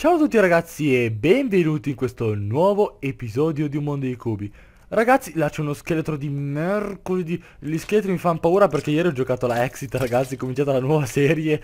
Ciao a tutti ragazzi e benvenuti in questo nuovo episodio di Un Mondo di Cubi Ragazzi, là c'è uno scheletro di mercoledì Gli scheletri mi fanno paura perché ieri ho giocato la Exit ragazzi È cominciata la nuova serie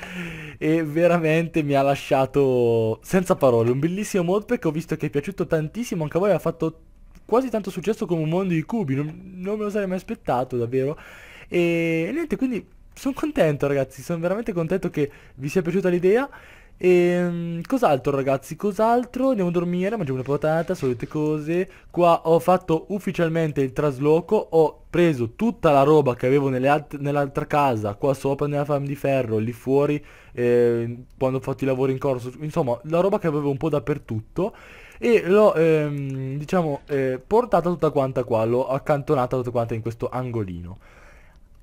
E veramente mi ha lasciato senza parole Un bellissimo modpack, ho visto che è piaciuto tantissimo Anche a voi ha fatto quasi tanto successo come Un Mondo di Cubi Non, non me lo sarei mai aspettato davvero E niente, quindi sono contento ragazzi Sono veramente contento che vi sia piaciuta l'idea e ehm, cos'altro ragazzi, cos'altro? Andiamo a dormire, mangiamo una patata, solite cose Qua ho fatto ufficialmente il trasloco Ho preso tutta la roba che avevo nell'altra casa Qua sopra nella farm di ferro, lì fuori eh, Quando ho fatto i lavori in corso Insomma, la roba che avevo un po' dappertutto e l'ho, ehm, diciamo, eh, portata tutta quanta qua, l'ho accantonata tutta quanta in questo angolino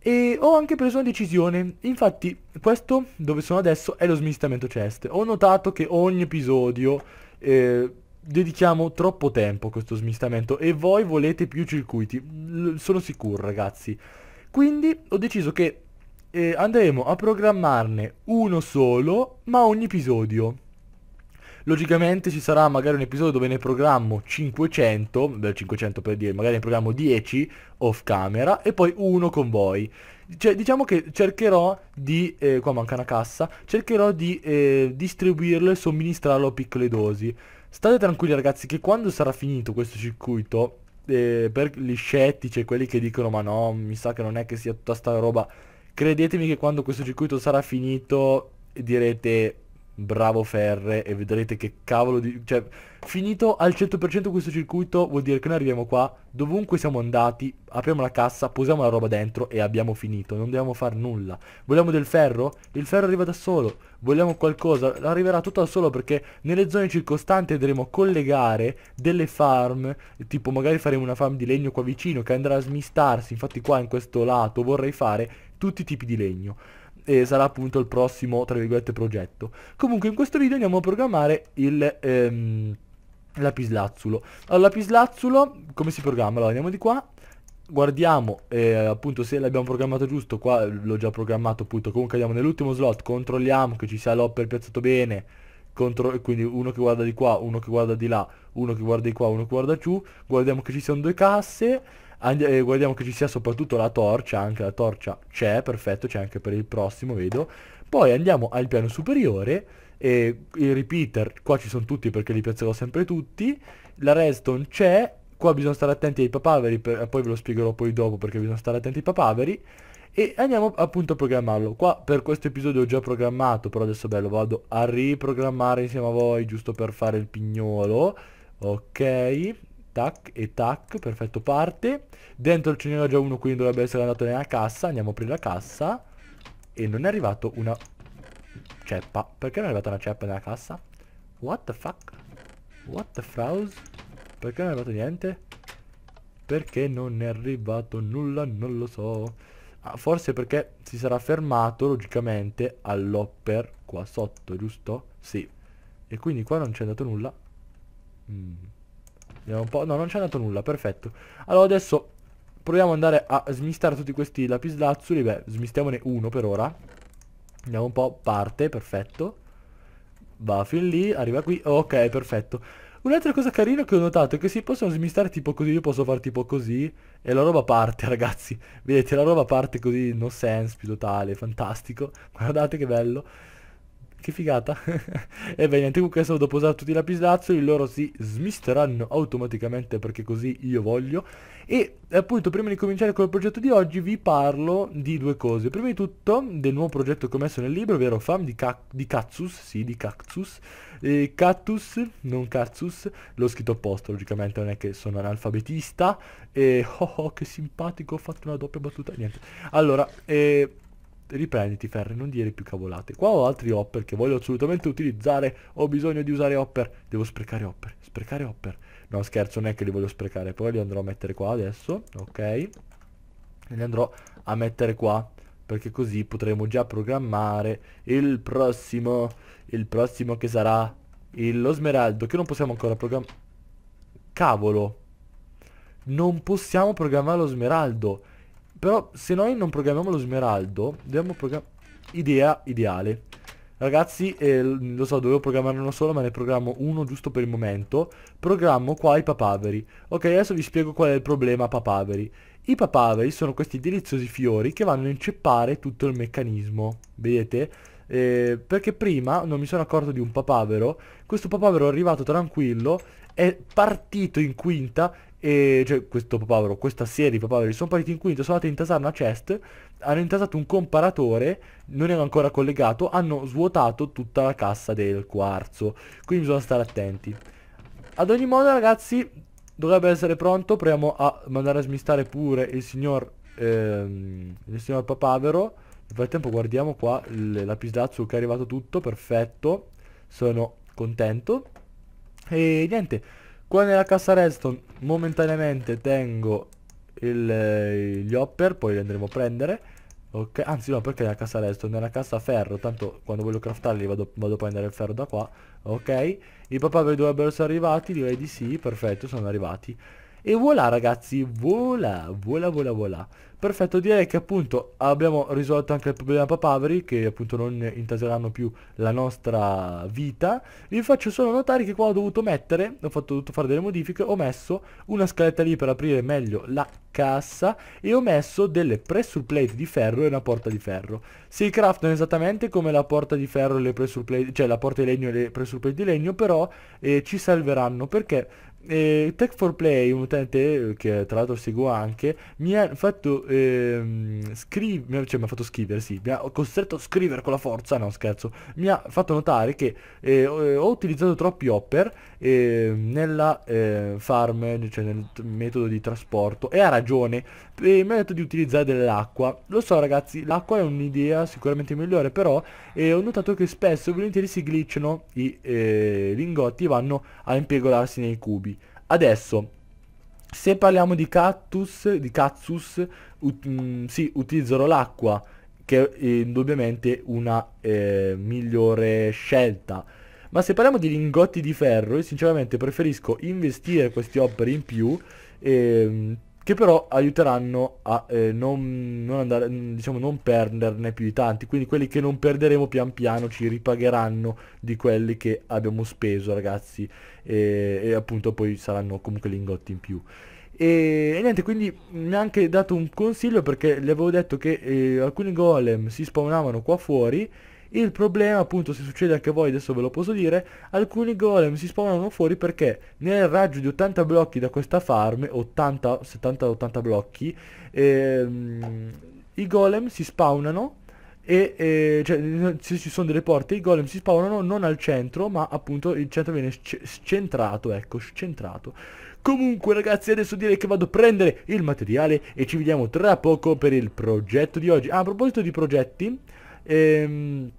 e ho anche preso una decisione, infatti questo dove sono adesso è lo smistamento chest. Ho notato che ogni episodio eh, dedichiamo troppo tempo a questo smistamento e voi volete più circuiti, L sono sicuro ragazzi. Quindi ho deciso che eh, andremo a programmarne uno solo, ma ogni episodio logicamente ci sarà magari un episodio dove ne programmo 500, beh 500 per dire, magari ne programmo 10 off camera e poi uno con voi. Cioè, diciamo che cercherò di, eh, qua manca una cassa, cercherò di eh, distribuirlo e somministrarlo a piccole dosi. State tranquilli ragazzi che quando sarà finito questo circuito, eh, per gli scettici e quelli che dicono ma no, mi sa che non è che sia tutta sta roba, credetemi che quando questo circuito sarà finito direte Bravo Ferre e vedrete che cavolo di... Cioè, finito al 100% questo circuito vuol dire che noi arriviamo qua, dovunque siamo andati, apriamo la cassa, posiamo la roba dentro e abbiamo finito, non dobbiamo fare nulla. Vogliamo del ferro? Il ferro arriva da solo. Vogliamo qualcosa? Arriverà tutto da solo perché nelle zone circostanti andremo a collegare delle farm, tipo magari faremo una farm di legno qua vicino che andrà a smistarsi, infatti qua in questo lato vorrei fare tutti i tipi di legno e sarà appunto il prossimo, tra virgolette, progetto. Comunque in questo video andiamo a programmare il... Ehm, lapislazzulo allora lapislazzulo come si programma? allora andiamo di qua guardiamo eh, appunto se l'abbiamo programmato giusto qua l'ho già programmato appunto comunque andiamo nell'ultimo slot controlliamo che ci sia l'hopper piazzato bene quindi uno che guarda di qua uno che guarda di là uno che guarda di qua uno che guarda giù guardiamo che ci siano due casse And eh, guardiamo che ci sia soprattutto la torcia, anche la torcia c'è, perfetto, c'è anche per il prossimo, vedo. Poi andiamo al piano superiore, e i repeater qua ci sono tutti perché li piazzerò sempre tutti. La redstone c'è, qua bisogna stare attenti ai papaveri, per, eh, poi ve lo spiegherò poi dopo perché bisogna stare attenti ai papaveri. E andiamo appunto a programmarlo. Qua per questo episodio ho già programmato, però adesso bello, vado a riprogrammare insieme a voi giusto per fare il pignolo. Ok, Tac e tac, perfetto, parte. Dentro ce n'era già uno, quindi dovrebbe essere andato nella cassa. Andiamo a aprire la cassa. E non è arrivato una ceppa. Perché non è arrivata una ceppa nella cassa? What the fuck? What the frouse? Perché non è arrivato niente? Perché non è arrivato nulla, non lo so. Ah, forse perché si sarà fermato, logicamente, all'hopper qua sotto, giusto? Sì. E quindi qua non c'è andato nulla. Mm. Vediamo un po'. No, non c'è andato nulla, perfetto. Allora adesso proviamo ad andare a smistare tutti questi lapislazzuli. Beh, smistiamone uno per ora. Andiamo un po', parte, perfetto. Va fin lì, arriva qui. Ok, perfetto. Un'altra cosa carina che ho notato è che si possono smistare tipo così, io posso far tipo così e la roba parte ragazzi, vedete la roba parte così, no sense più totale, fantastico, guardate che bello. Che figata. Ebbene, niente, comunque adesso dopo usare tutti i lapislazzuli loro si smisteranno automaticamente perché così io voglio. E appunto prima di cominciare con il progetto di oggi vi parlo di due cose. Prima di tutto del nuovo progetto che ho messo nel libro, ovvero Farm di, ca di Cactus, sì di Cactus, eh, Cactus, non Cactus, l'ho scritto apposta logicamente, non è che sono analfabetista. E oh, oh che simpatico, ho fatto una doppia battuta, niente. Allora, eh riprenditi Ferri, non dire più cavolate. Qua ho altri hopper che voglio assolutamente utilizzare, ho bisogno di usare hopper, devo sprecare hopper, sprecare hopper. No scherzo, non è che li voglio sprecare, poi li andrò a mettere qua adesso, ok? E li andrò a mettere qua, perché così potremo già programmare il prossimo, il prossimo che sarà lo smeraldo, che non possiamo ancora programmare. Cavolo! Non possiamo programmare lo smeraldo! Però se noi non programmiamo lo smeraldo, dobbiamo programmare... Idea ideale. Ragazzi, eh, lo so, dovevo programmare uno solo, ma ne programmo uno giusto per il momento. Programmo qua i papaveri. Ok, adesso vi spiego qual è il problema papaveri. I papaveri sono questi deliziosi fiori che vanno a inceppare tutto il meccanismo. Vedete? Eh, perché prima non mi sono accorto di un papavero. Questo papavero è arrivato tranquillo, è partito in quinta e cioè questo papavero, questa serie di papaveri sono partiti in quinto, sono andati a intasare una chest, hanno intasato un comparatore, non era ancora collegato, hanno svuotato tutta la cassa del quarzo, quindi bisogna stare attenti. Ad ogni modo ragazzi, dovrebbe essere pronto, proviamo a mandare a smistare pure il signor, ehm, il signor papavero. Nel frattempo guardiamo qua il lapislazzo che è arrivato tutto, perfetto, sono contento. E niente, Qua nella cassa redstone momentaneamente tengo il, eh, gli hopper, poi li andremo a prendere. Okay. Anzi no, perché nella cassa redstone? Nella cassa ferro, tanto quando voglio craftarli vado, vado a prendere il ferro da qua. Ok, i papaveri dovrebbero essere arrivati, direi di sì, perfetto, sono arrivati. E voilà ragazzi, voilà, voilà, voilà, vola. Perfetto, direi che appunto abbiamo risolto anche il problema papaveri che appunto non intaseranno più la nostra vita. Vi faccio solo notare che qua ho dovuto mettere, ho, fatto, ho dovuto fare delle modifiche, ho messo una scaletta lì per aprire meglio la cassa e ho messo delle pressure plate di ferro e una porta di ferro. Si craftano esattamente come la porta di ferro e le pressure plate, cioè la porta di legno e le pressure plate di legno, però eh, ci salveranno perché eh, Tech4Play, un utente eh, che tra l'altro seguo anche, mi ha fatto ehm, scrivere, cioè mi ha fatto scrivere, sì, mi ha costretto a scrivere con la forza, no scherzo, mi ha fatto notare che eh, ho eh, utilizzato troppi hopper eh, nella eh, farm, cioè nel metodo di trasporto, e ha ragione, mi ha detto di utilizzare dell'acqua. Lo so ragazzi, l'acqua è un'idea sicuramente migliore, però eh, ho notato che spesso volentieri si glitchano i lingotti e vanno a impiegolarsi nei cubi. Adesso, se parliamo di cactus, di cactus, ut mm, sì, utilizzerò l'acqua, che è indubbiamente una eh, migliore scelta. Ma se parliamo di lingotti di ferro, io sinceramente preferisco investire questi opere in più, ehm, che però aiuteranno a eh, non, non, andare, diciamo, non perderne più di tanti, quindi quelli che non perderemo pian piano ci ripagheranno di quelli che abbiamo speso ragazzi e, e appunto poi saranno comunque lingotti in più. E, e, niente, quindi mi ha anche dato un consiglio perché gli avevo detto che eh, alcuni golem si spawnavano qua fuori il problema appunto se succede anche a voi adesso ve lo posso dire Alcuni golem si spawnano fuori perché nel raggio di 80 blocchi da questa farm 80, 70-80 blocchi ehm, I golem si spawnano e eh, cioè, se ci sono delle porte i golem si spawnano non al centro ma appunto il centro viene scentrato ecco scentrato comunque ragazzi adesso direi che vado a prendere il materiale e ci vediamo tra poco per il progetto di oggi ah, a proposito di progetti ehm,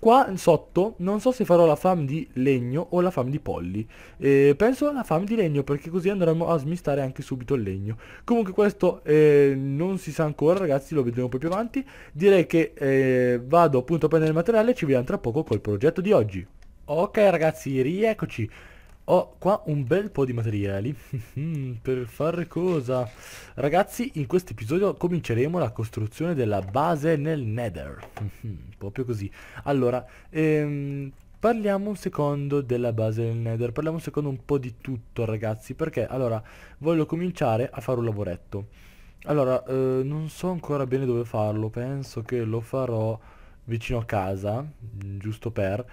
Qua sotto non so se farò la farm di legno o la farm di polli. Eh, penso alla farm di legno perché così andremo a smistare anche subito il legno. Comunque questo eh, non si sa ancora ragazzi, lo vedremo poi più avanti. Direi che eh, vado appunto a prendere il materiale e ci vediamo tra poco col progetto di oggi. Ok ragazzi, rieccoci. Ho qua un bel po' di materiali Per fare cosa? Ragazzi in questo episodio cominceremo la costruzione della base nel nether Proprio così Allora ehm, Parliamo un secondo della base nel nether Parliamo un secondo un po' di tutto ragazzi Perché allora voglio cominciare a fare un lavoretto Allora eh, non so ancora bene dove farlo Penso che lo farò vicino a casa Giusto per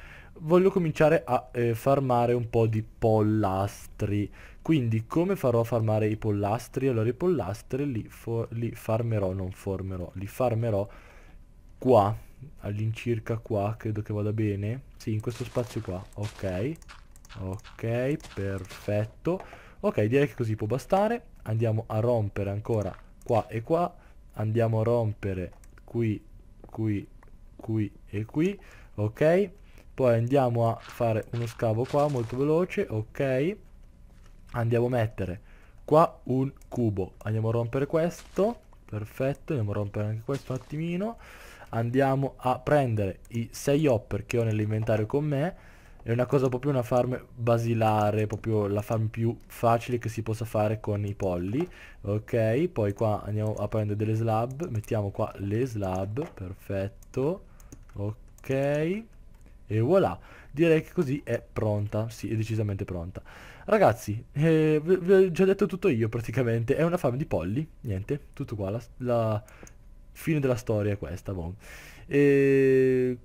voglio cominciare a eh, farmare un po' di pollastri. Quindi come farò a farmare i pollastri? Allora i pollastri li, li farmerò, non formerò, li farmerò qua, all'incirca qua, credo che vada bene. Sì, in questo spazio qua, ok, ok, perfetto. Ok, direi che così può bastare. Andiamo a rompere ancora qua e qua, andiamo a rompere qui, qui, qui e qui, ok? poi andiamo a fare uno scavo qua molto veloce ok andiamo a mettere qua un cubo andiamo a rompere questo perfetto andiamo a rompere anche questo un attimino andiamo a prendere i 6 hopper che ho nell'inventario con me è una cosa proprio una farm basilare, proprio la farm più facile che si possa fare con i polli. Ok, poi qua andiamo a prendere delle slab, mettiamo qua le slab, perfetto. Ok, e voilà, direi che così è pronta, sì, è decisamente pronta. Ragazzi, eh, vi ho già detto tutto io praticamente, è una fame di polli, niente, tutto qua, la, la fine della storia è questa, bon. E...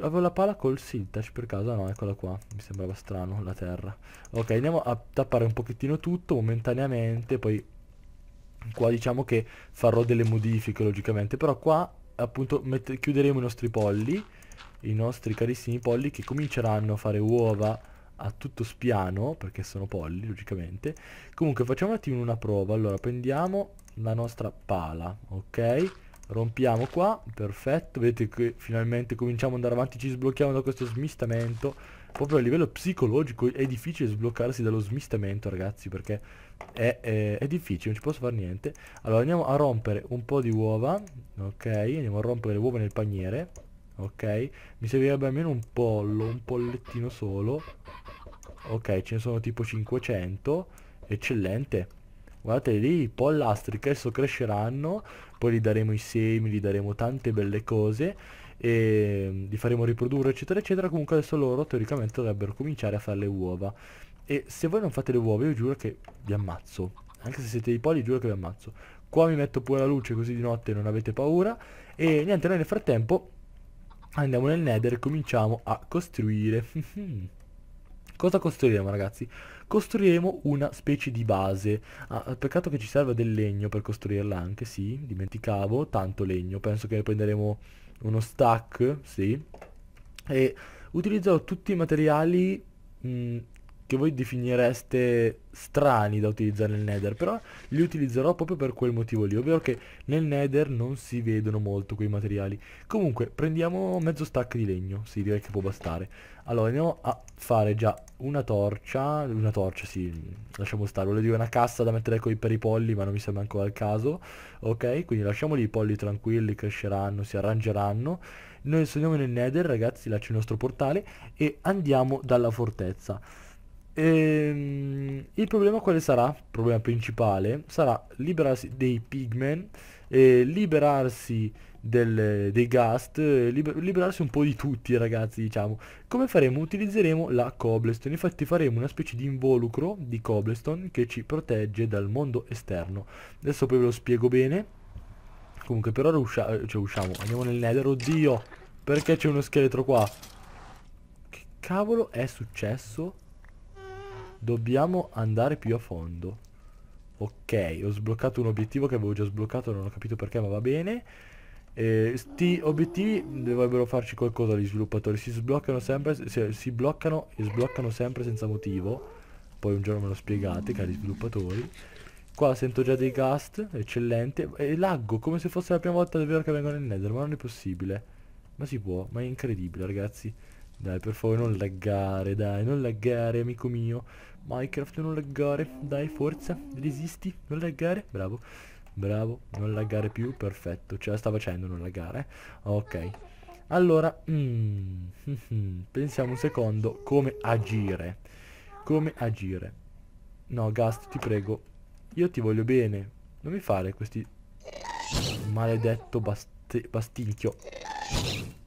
Avevo la pala col siltage per caso, no, eccola qua, mi sembrava strano la terra. Ok, andiamo a tappare un pochettino tutto momentaneamente, poi qua diciamo che farò delle modifiche logicamente, però qua appunto chiuderemo i nostri polli i nostri carissimi polli che cominceranno a fare uova a tutto spiano, perché sono polli, logicamente. Comunque, facciamo un attimo una prova. Allora, prendiamo la nostra pala, ok? Rompiamo qua, perfetto. Vedete che finalmente cominciamo ad andare avanti, ci sblocchiamo da questo smistamento. Proprio a livello psicologico è difficile sbloccarsi dallo smistamento, ragazzi, perché è, è, è difficile, non ci posso fare niente. Allora, andiamo a rompere un po' di uova, ok? Andiamo a rompere le uova nel paniere ok? Mi servirebbe almeno un pollo, un pollettino solo. Ok, ce ne sono tipo 500, eccellente. Guardate lì, i pollastri che adesso cresceranno, poi gli daremo i semi, gli daremo tante belle cose e mm, li faremo riprodurre eccetera eccetera, comunque adesso loro teoricamente dovrebbero cominciare a fare le uova. E se voi non fate le uova io giuro che vi ammazzo, anche se siete dei polli giuro che vi ammazzo. Qua mi metto pure la luce così di notte non avete paura e niente, noi nel frattempo andiamo nel nether e cominciamo a costruire cosa costruiremo ragazzi? costruiremo una specie di base ah, peccato che ci serve del legno per costruirla anche sì dimenticavo tanto legno penso che prenderemo uno stack sì e utilizzerò tutti i materiali mh, mm, che voi definireste strani da utilizzare nel nether però li utilizzerò proprio per quel motivo lì ovvero che nel nether non si vedono molto quei materiali comunque prendiamo mezzo stack di legno si sì, direi che può bastare allora andiamo a fare già una torcia una torcia sì lasciamo stare volevo dire una cassa da mettere coi per i polli ma non mi sembra ancora il caso ok quindi lasciamoli i polli tranquilli cresceranno si arrangeranno noi andiamo nel nether ragazzi là c'è il nostro portale e andiamo dalla fortezza Ehm, il problema quale sarà? Il problema principale sarà liberarsi dei pigmen, eh, liberarsi del, dei gast, liber liberarsi un po' di tutti ragazzi diciamo. Come faremo? Utilizzeremo la cobblestone, infatti faremo una specie di involucro di cobblestone che ci protegge dal mondo esterno. Adesso poi ve lo spiego bene. Comunque per ora uscia eh, cioè, usciamo, andiamo nel nether, oddio, perché c'è uno scheletro qua? Che cavolo è successo? Dobbiamo andare più a fondo. Ok, ho sbloccato un obiettivo che avevo già sbloccato, non ho capito perché, ma va bene. Questi eh, obiettivi dovrebbero farci qualcosa gli sviluppatori. Si sbloccano sempre, si, si bloccano e sbloccano sempre senza motivo. Poi un giorno me lo spiegate, cari sviluppatori. Qua sento già dei cast, eccellente. E laggo, come se fosse la prima volta davvero che vengo nel nether, ma non è possibile. Ma si può, ma è incredibile, ragazzi. Dai, per favore, non laggare, dai, non laggare, amico mio. Minecraft, non laggare, dai, forza, resisti, non laggare, bravo. Bravo, non laggare più, perfetto, ce la sta facendo non laggare. Eh? Ok, allora, mm, pensiamo un secondo come agire. Come agire. No, Gast, ti prego, io ti voglio bene. Non mi fare questi... Maledetto bast bastinchio.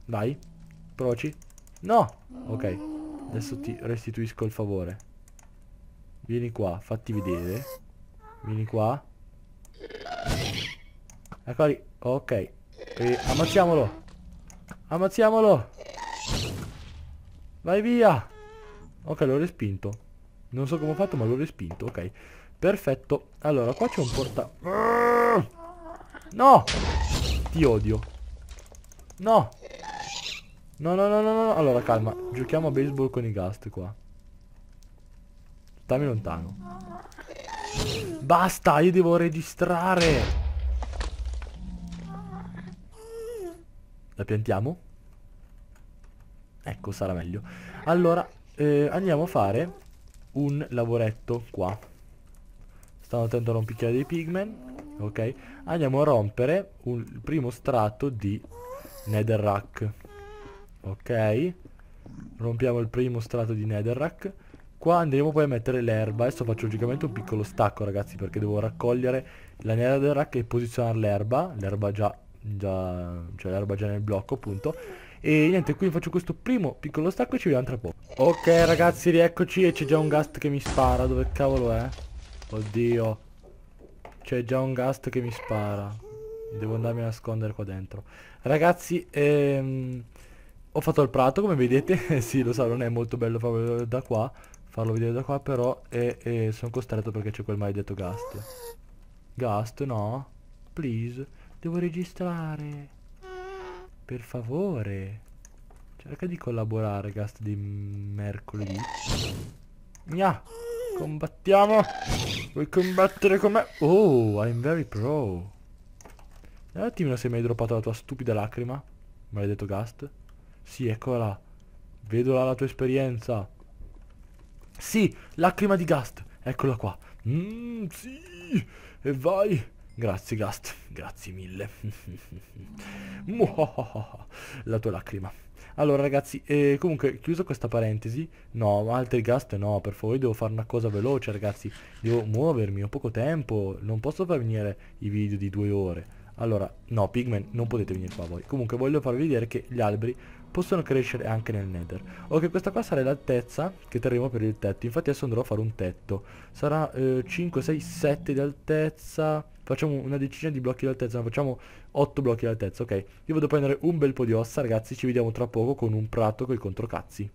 Dai, proci. No! Ok, adesso ti restituisco il favore. Vieni qua, fatti vedere. Vieni qua. Eccoli. Ok. E ammazziamolo. Ammazziamolo. Vai via. Ok, l'ho respinto. Non so come ho fatto, ma l'ho respinto. Ok. Perfetto. Allora, qua c'è un porta... No! Ti odio. No! No, no, no, no, no. Allora, calma. Giochiamo a baseball con i gast qua. Stammi lontano. Basta, io devo registrare. La piantiamo? Ecco, sarà meglio. Allora, eh, andiamo a fare un lavoretto qua. Stanno attento a non picchiare dei pigmen. Ok. Andiamo a rompere un, il primo strato di netherrack ok rompiamo il primo strato di netherrack qua andremo poi a mettere l'erba adesso faccio logicamente un piccolo stacco ragazzi perché devo raccogliere la netherrack e posizionare l'erba l'erba già, già cioè l'erba già nel blocco appunto e niente qui faccio questo primo piccolo stacco e ci vediamo tra poco ok ragazzi rieccoci e c'è già un gast che mi spara dove cavolo è? oddio c'è già un gast che mi spara devo andarmi a nascondere qua dentro ragazzi ehm ho fatto il prato come vedete, sì lo so non è molto bello farlo da qua, farlo vedere da qua però e, e sono costretto perché c'è quel maledetto Gast. Gast no, please, devo registrare, per favore, cerca di collaborare Gast di mercoledì. Gna, combattiamo, vuoi combattere con me? Oh, I'm very pro. Un attimo se mi hai droppato la tua stupida lacrima, maledetto Gast. Sì, eccola. Vedo la, la tua esperienza. Sì, lacrima di Gast. Eccola qua. Mmm, sì. E vai. Grazie Gast, grazie mille. la tua lacrima. Allora ragazzi, eh, comunque chiuso questa parentesi, no, altri gast no, per favore devo fare una cosa veloce ragazzi, devo muovermi, ho poco tempo, non posso far venire i video di due ore. Allora, no, Pigmen non potete venire qua voi. Comunque voglio farvi vedere che gli alberi possono crescere anche nel nether. Ok, questa qua sarà l'altezza che terremo per il tetto. Infatti adesso andrò a fare un tetto. Sarà eh, 5, 6, 7 di altezza. Facciamo una decina di blocchi di altezza, no, facciamo 8 blocchi di altezza, ok. Io vado a prendere un bel po' di ossa, ragazzi. Ci vediamo tra poco con un prato con i controcazzi.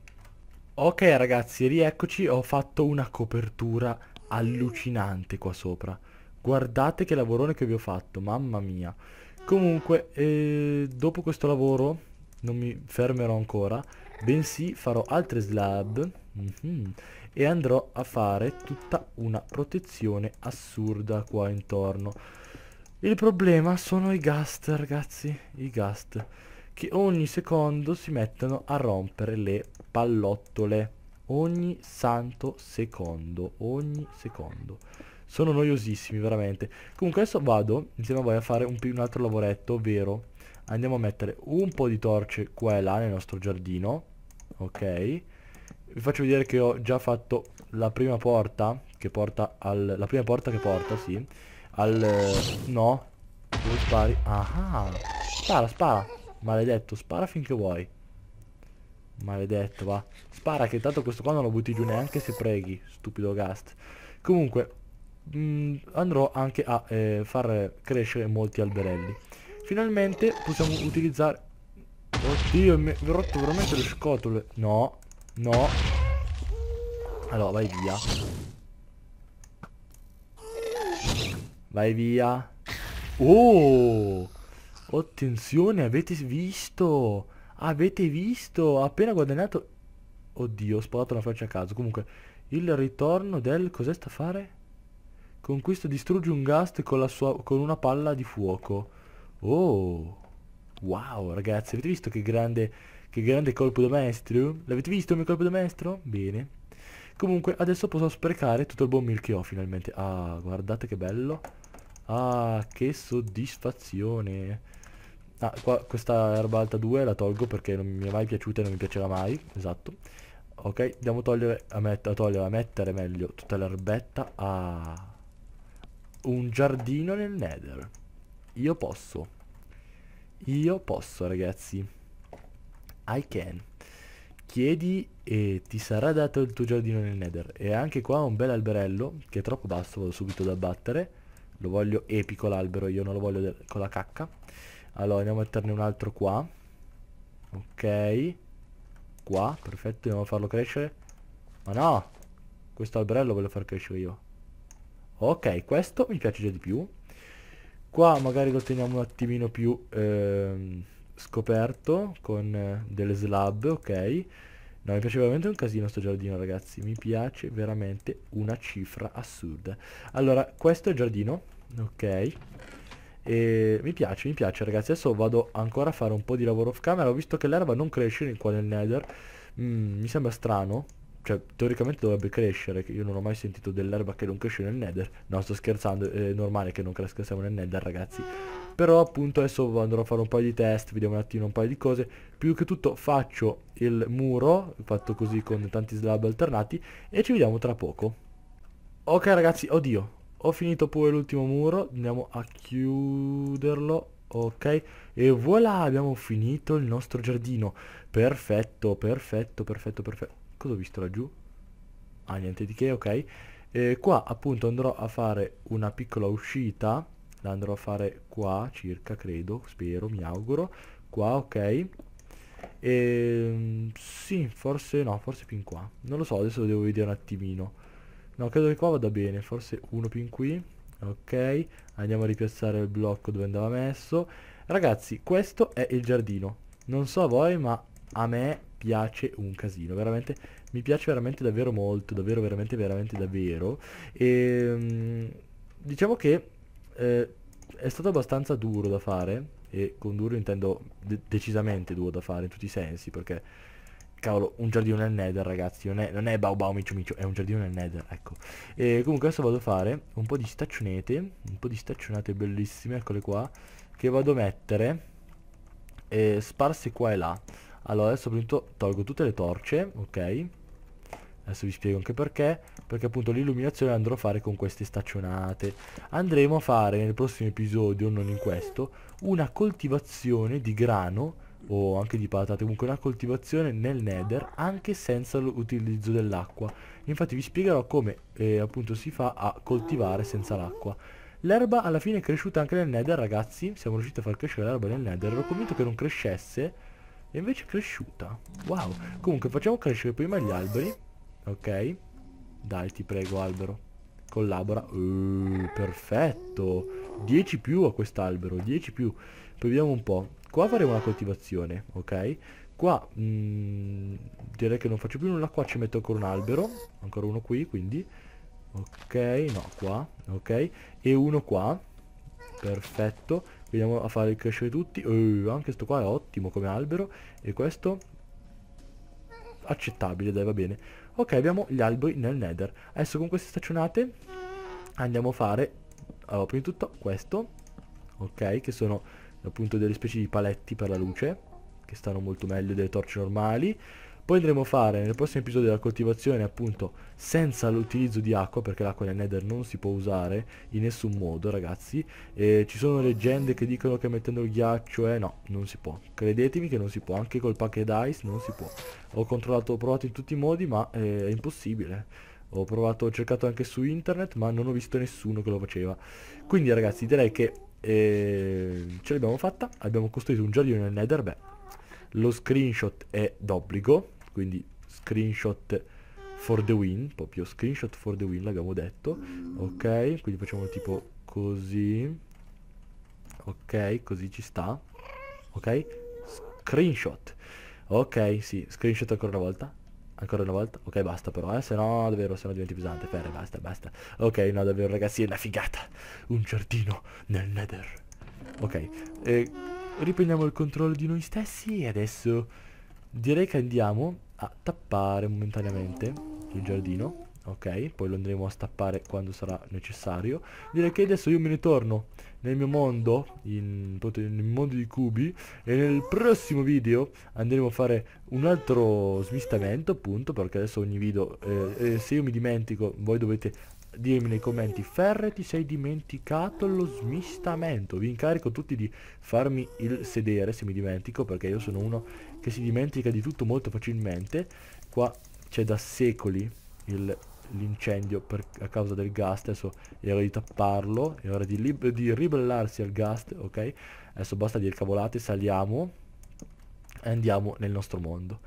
Ok ragazzi, rieccoci, ho fatto una copertura allucinante qua sopra. Guardate che lavorone che vi ho fatto, mamma mia. Comunque, eh, dopo questo lavoro non mi fermerò ancora, bensì farò altre slab mm -hmm, e andrò a fare tutta una protezione assurda qua intorno. Il problema sono i gast, ragazzi, i gast, che ogni secondo si mettono a rompere le pallottole. Ogni santo secondo, ogni secondo. Sono noiosissimi, veramente. Comunque adesso vado, insieme a voi, a fare un, un altro lavoretto, ovvero andiamo a mettere un po' di torce qua e là nel nostro giardino ok vi faccio vedere che ho già fatto la prima porta che porta al la prima porta che porta sì al no dove spari ah spara spara maledetto spara finché vuoi maledetto va spara che tanto questo qua non lo butti giù neanche se preghi stupido gast comunque mh, mm, andrò anche a eh, far crescere molti alberelli Finalmente possiamo utilizzare... Oddio, mi ho rotto veramente le scotole. No, no. Allora, vai via. Vai via. Oh! Attenzione, avete visto? Avete visto? Appena guadagnato... Oddio, ho sparato una faccia a caso. Comunque, il ritorno del... Cos'è sta a fare? Conquista distrugge un gast con, la sua... con una palla di fuoco. Oh, wow ragazzi, avete visto che grande, che grande colpo da maestro? L'avete visto il mio colpo da maestro? Bene. Comunque, adesso posso sprecare tutto il buon milk che ho finalmente. Ah, guardate che bello. Ah, che soddisfazione. Ah, qua, questa erba alta 2 la tolgo perché non mi è mai piaciuta e non mi piacerà mai. Esatto. Ok, andiamo a togliere, a, met a, togliere, a mettere meglio tutta l'erbetta a... un giardino nel nether. Io posso. Io posso, ragazzi. I can. Chiedi e ti sarà dato il tuo giardino nel nether. E anche qua un bel alberello, che è troppo basso, vado subito ad abbattere. Lo voglio epico l'albero, io non lo voglio con la cacca. Allora, andiamo a metterne un altro qua. Ok. Qua, perfetto, andiamo a farlo crescere. Ma no! Questo alberello voglio far crescere io. Ok, questo mi piace già di più. Qua magari lo teniamo un attimino più ehm, scoperto con eh, delle slab, ok. No, mi piace veramente un casino sto giardino, ragazzi. Mi piace veramente una cifra assurda. Allora, questo è il giardino, ok. E mi piace, mi piace ragazzi Adesso vado ancora a fare un po' di lavoro off camera Ho visto che l'erba non cresce qua nel nether mm, Mi sembra strano cioè teoricamente dovrebbe crescere, che io non ho mai sentito dell'erba che non cresce nel nether, no sto scherzando, è normale che non cresca sempre nel nether ragazzi, però appunto adesso andrò a fare un paio di test, vediamo un attimo un paio di cose, più che tutto faccio il muro, fatto così con tanti slab alternati, e ci vediamo tra poco. Ok ragazzi, oddio, ho finito pure l'ultimo muro, andiamo a chiuderlo, ok e voilà abbiamo finito il nostro giardino perfetto perfetto perfetto perfetto Cosa ho visto laggiù? Ah, niente di che, ok. E qua appunto andrò a fare una piccola uscita. La andrò a fare qua circa, credo, spero, mi auguro. Qua, ok. E ehm, sì, forse no, forse fin qua. Non lo so, adesso lo devo vedere un attimino. No, credo che qua vada bene, forse uno più in qui. Ok, andiamo a ripiazzare il blocco dove andava messo. Ragazzi, questo è il giardino. Non so voi, ma a me piace un casino, veramente mi piace veramente davvero molto, davvero veramente veramente davvero e ehm, diciamo che eh, è stato abbastanza duro da fare e con duro intendo de decisamente duro da fare in tutti i sensi perché cavolo un giardino nel nether ragazzi non è, non è bau bau micio micio è un giardino nel nether ecco e comunque adesso vado a fare un po' di staccionete un po' di staccionate bellissime eccole qua che vado a mettere eh, sparse qua e là allora adesso appunto tolgo tutte le torce, ok? Adesso vi spiego anche perché, perché appunto l'illuminazione andrò a fare con queste staccionate. Andremo a fare nel prossimo episodio, non in questo, una coltivazione di grano o anche di patate, comunque una coltivazione nel nether anche senza l'utilizzo dell'acqua. Infatti vi spiegherò come eh, appunto si fa a coltivare senza l'acqua. L'erba alla fine è cresciuta anche nel nether ragazzi, siamo riusciti a far crescere l'erba nel nether, ero convinto che non crescesse e invece è cresciuta. Wow. Comunque facciamo crescere prima gli alberi. Ok. Dai, ti prego, albero. Collabora. Uh, perfetto. 10 più a quest'albero. 10 più. Proviamo un po'. Qua faremo la coltivazione, ok? Qua mh, mm, direi che non faccio più nulla. Qua ci metto ancora un albero. Ancora uno qui, quindi. Ok, no, qua. Ok. E uno qua. Perfetto. Vediamo a farli crescere tutti. Uh, anche questo qua è ottimo come albero. E questo? Accettabile, dai, va bene. Ok, abbiamo gli alberi nel nether. Adesso con queste staccionate andiamo a fare... Allora, prima di tutto questo. Ok, che sono appunto delle specie di paletti per la luce. Che stanno molto meglio delle torce normali. Poi andremo a fare nel prossimo episodio della coltivazione appunto senza l'utilizzo di acqua perché l'acqua nel nether non si può usare in nessun modo ragazzi. E ci sono leggende che dicono che mettendo il ghiaccio eh no, non si può. Credetemi che non si può, anche col pack ed ice non si può. Ho controllato, ho provato in tutti i modi ma eh, è impossibile. Ho provato, ho cercato anche su internet ma non ho visto nessuno che lo faceva. Quindi ragazzi direi che eh, ce l'abbiamo fatta, abbiamo costruito un giardino nel nether, beh lo screenshot è d'obbligo quindi screenshot for the win, proprio screenshot for the win l'abbiamo detto, ok, quindi facciamo tipo così, ok, così ci sta, ok, screenshot, ok, sì, screenshot ancora una volta, ancora una volta, ok basta però, eh, se no davvero se no diventi pesante, ferre, basta, basta, ok, no davvero ragazzi è una figata, un giardino nel nether, ok, eh, riprendiamo il controllo di noi stessi e adesso direi che andiamo a tappare momentaneamente il giardino ok poi lo andremo a stappare quando sarà necessario direi che adesso io me ne torno nel mio mondo in, nel mondo di cubi e nel prossimo video andremo a fare un altro smistamento appunto perché adesso ogni video eh, eh, se io mi dimentico voi dovete dirmi nei commenti Ferre ti sei dimenticato lo smistamento vi incarico tutti di farmi il sedere se mi dimentico perché io sono uno che si dimentica di tutto molto facilmente qua c'è da secoli l'incendio a causa del gas adesso è ora di tapparlo è ora di, di ribellarsi al gas ok adesso basta dire cavolate saliamo e andiamo nel nostro mondo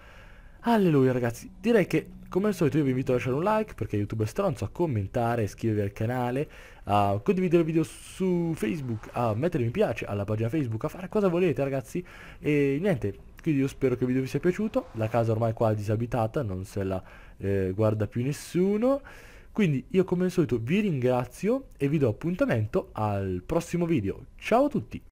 Alleluia ragazzi, direi che come al solito io vi invito a lasciare un like perché YouTube è stronzo, a commentare, iscrivervi al canale, a condividere il video su Facebook, a mettere mi piace alla pagina Facebook, a fare cosa volete ragazzi e niente, quindi io spero che il video vi sia piaciuto, la casa ormai qua è disabitata, non se la eh, guarda più nessuno, quindi io come al solito vi ringrazio e vi do appuntamento al prossimo video, ciao a tutti!